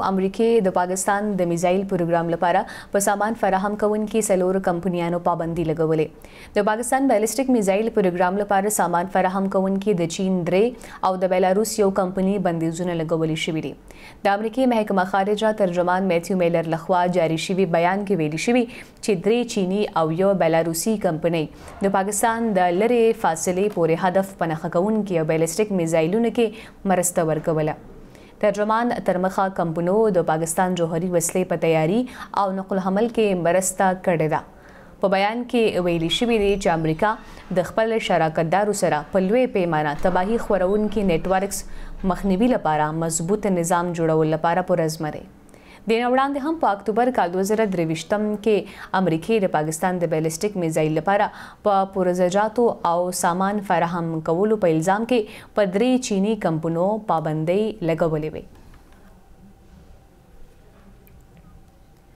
امریکې د پاکستان د میزایل پروګرام لپاره په سامان فراهم کونکي سلور کمپنیانو پابندي لګولې د پاکستان بیلسټیک میزایل پروګرام لپاره سامان فراهم کونکي د چین درې او د بیلاروس یو کمپنی بندیزونه لګولې شوې دي د امریکې محکمه خارجه ترجمان میتیو میلر لخوا جاری شوی بیان کې ویلي شوی چې درې چینی او یو بیلاروسی کمپنی د پاکستان د لری فاصله پورې هدف پنهخ کونکي او بیلسټیک میزایلونو کې مرسته ورکوله ترجمان ترمخه کمپونو د پاکستان جوهري وسلې په تیاری او نقل حمل کې مرسته کړې ده په بیان کې ویلي شوی دی چې امریکا د خپل شراکتدارو سره په لوی پیمانه تباہي خورون کې نیټورکس مخنیوي لپاره مضبوط نظام جوړول لپاره پرزمره دین وړاندې هم په اکتوبر کال 2023م کې امریکای د پاکستان د بیلسټیک میزایل لپاره په پروژاتو او سامان فراهم کولو په الزام کې پدری چینی کمپونو پابندۍ لګولې وې